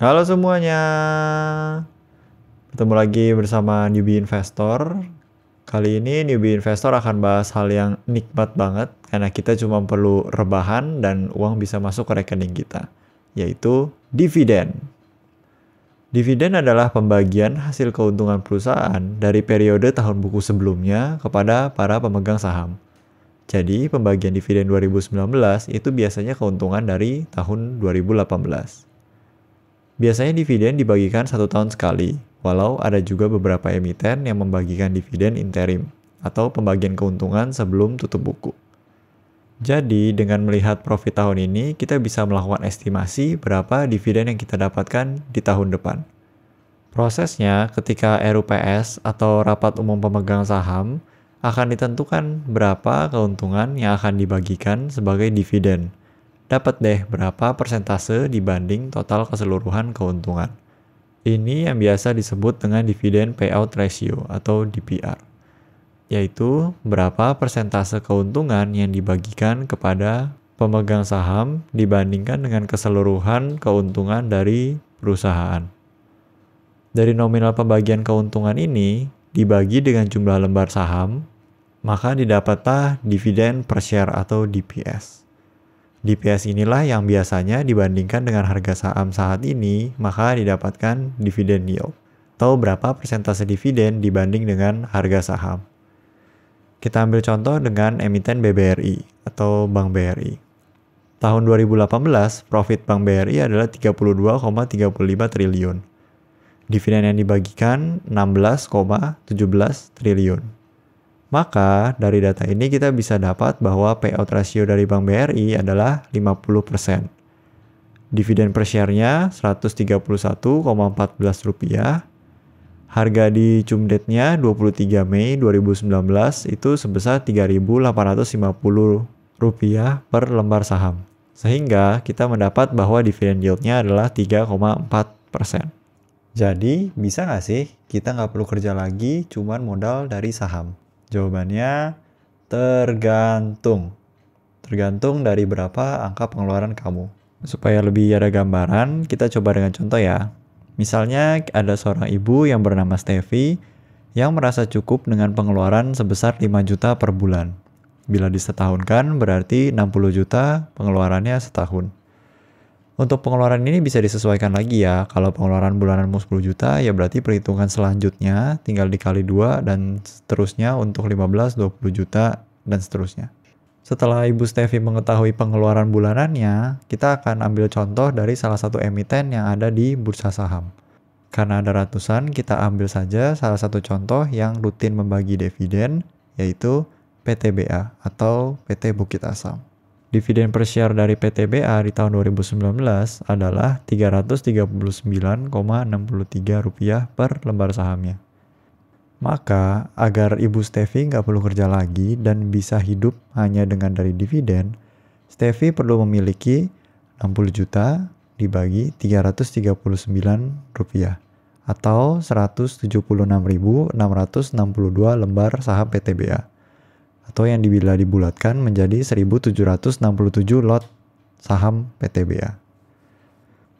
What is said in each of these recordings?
Halo semuanya. Ketemu lagi bersama Newbie Investor. Kali ini Newbie Investor akan bahas hal yang nikmat banget karena kita cuma perlu rebahan dan uang bisa masuk ke rekening kita, yaitu dividen. Dividen adalah pembagian hasil keuntungan perusahaan dari periode tahun buku sebelumnya kepada para pemegang saham. Jadi, pembagian dividen 2019 itu biasanya keuntungan dari tahun 2018. Biasanya dividen dibagikan satu tahun sekali, walau ada juga beberapa emiten yang membagikan dividen interim atau pembagian keuntungan sebelum tutup buku. Jadi, dengan melihat profit tahun ini, kita bisa melakukan estimasi berapa dividen yang kita dapatkan di tahun depan. Prosesnya, ketika RUPS atau Rapat Umum Pemegang Saham, akan ditentukan berapa keuntungan yang akan dibagikan sebagai dividen dapat deh berapa persentase dibanding total keseluruhan keuntungan. Ini yang biasa disebut dengan dividend payout ratio atau DPR, yaitu berapa persentase keuntungan yang dibagikan kepada pemegang saham dibandingkan dengan keseluruhan keuntungan dari perusahaan. Dari nominal pembagian keuntungan ini dibagi dengan jumlah lembar saham, maka didapatlah dividen per share atau DPS. DPS inilah yang biasanya dibandingkan dengan harga saham saat ini, maka didapatkan dividen yield, atau berapa persentase dividen dibanding dengan harga saham. Kita ambil contoh dengan emiten BBRI atau Bank BRI. Tahun 2018, profit Bank BRI adalah 32,35 triliun. Dividen yang dibagikan 16,17 triliun. Maka dari data ini kita bisa dapat bahwa payout ratio dari Bank BRI adalah 50%. Dividen per share-nya 131,14 rupiah, Harga di cumdetnya 23 Mei 2019 itu sebesar 3.850 rupiah per lembar saham. Sehingga kita mendapat bahwa dividen yield-nya adalah 3,4%. Jadi, bisa nggak sih kita nggak perlu kerja lagi cuman modal dari saham? Jawabannya tergantung. Tergantung dari berapa angka pengeluaran kamu. Supaya lebih ada gambaran, kita coba dengan contoh ya. Misalnya ada seorang ibu yang bernama Stevi yang merasa cukup dengan pengeluaran sebesar 5 juta per bulan. Bila disetahunkan berarti 60 juta pengeluarannya setahun. Untuk pengeluaran ini bisa disesuaikan lagi ya. Kalau pengeluaran bulananmu 10 juta, ya berarti perhitungan selanjutnya tinggal dikali 2 dan seterusnya untuk 15, 20 juta, dan seterusnya. Setelah Ibu Stevi mengetahui pengeluaran bulanannya, kita akan ambil contoh dari salah satu emiten yang ada di bursa saham. Karena ada ratusan, kita ambil saja salah satu contoh yang rutin membagi dividen, yaitu PTBA atau PT Bukit Asam. Dividen per share dari PTBA di tahun 2019 adalah rp rupiah per lembar sahamnya. Maka, agar Ibu Stevi nggak perlu kerja lagi dan bisa hidup hanya dengan dari dividen, Stevi perlu memiliki 60 juta dibagi 339 rupiah atau 176.662 lembar saham PTBA atau yang bila dibulatkan menjadi 1767 lot saham PTBA.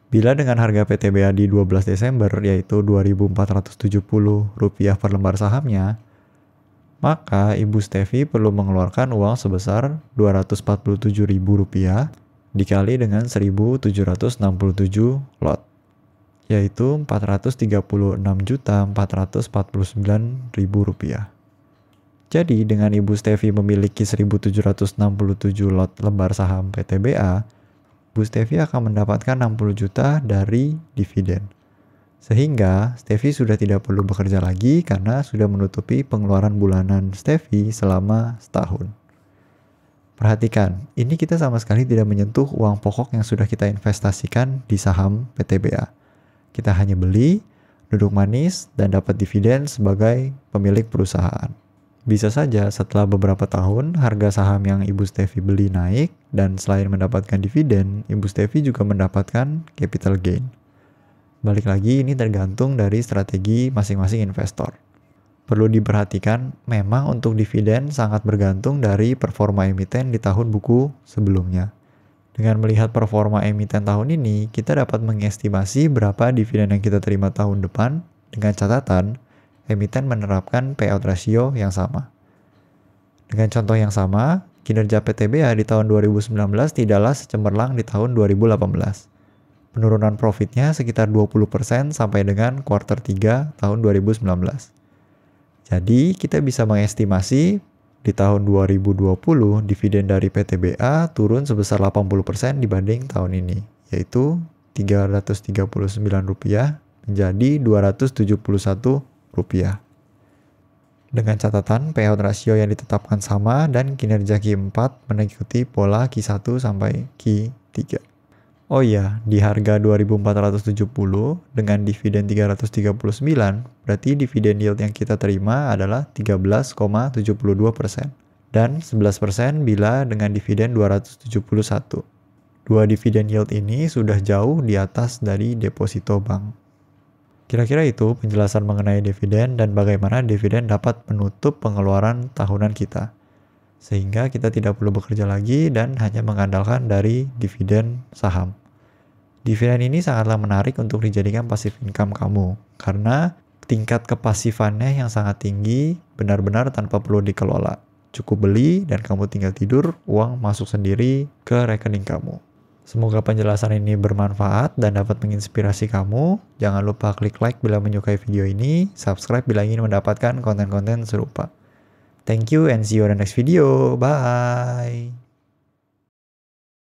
Bila dengan harga PTBA di 12 Desember yaitu Rp2.470 per lembar sahamnya, maka Ibu Stevi perlu mengeluarkan uang sebesar Rp247.000 dikali dengan 1767 lot yaitu rp rupiah. Jadi dengan Ibu Stevi memiliki 1767 lot lembar saham PTBA, Bu Stevi akan mendapatkan 60 juta dari dividen. Sehingga Stevi sudah tidak perlu bekerja lagi karena sudah menutupi pengeluaran bulanan Stevi selama setahun. Perhatikan, ini kita sama sekali tidak menyentuh uang pokok yang sudah kita investasikan di saham PTBA. Kita hanya beli, duduk manis, dan dapat dividen sebagai pemilik perusahaan. Bisa saja setelah beberapa tahun harga saham yang Ibu Stevi beli naik dan selain mendapatkan dividen, Ibu Stevi juga mendapatkan capital gain. Balik lagi ini tergantung dari strategi masing-masing investor. Perlu diperhatikan, memang untuk dividen sangat bergantung dari performa emiten di tahun buku sebelumnya. Dengan melihat performa emiten tahun ini, kita dapat mengestimasi berapa dividen yang kita terima tahun depan dengan catatan emiten menerapkan payout ratio yang sama. Dengan contoh yang sama, kinerja PTBA di tahun 2019 tidaklah secemerlang di tahun 2018. Penurunan profitnya sekitar 20% sampai dengan kuarter 3 tahun 2019. Jadi, kita bisa mengestimasi di tahun 2020 dividen dari PTBA turun sebesar 80% dibanding tahun ini, yaitu Rp339 menjadi 271 rupiah. Dengan catatan payout ratio yang ditetapkan sama dan kinerja Q4 mengikuti pola Q1 sampai Q3. Oh iya, di harga 2470 dengan dividen 339, berarti dividen yield yang kita terima adalah 13,72% dan 11% bila dengan dividen 271. Dua dividen yield ini sudah jauh di atas dari deposito bank. Kira-kira itu penjelasan mengenai dividen dan bagaimana dividen dapat menutup pengeluaran tahunan kita. Sehingga kita tidak perlu bekerja lagi dan hanya mengandalkan dari dividen saham. Dividen ini sangatlah menarik untuk dijadikan pasif income kamu karena tingkat kepasifannya yang sangat tinggi benar-benar tanpa perlu dikelola. Cukup beli dan kamu tinggal tidur, uang masuk sendiri ke rekening kamu. Semoga penjelasan ini bermanfaat dan dapat menginspirasi kamu. Jangan lupa klik like bila menyukai video ini, subscribe bila ingin mendapatkan konten-konten serupa. Thank you and see you on the next video. Bye.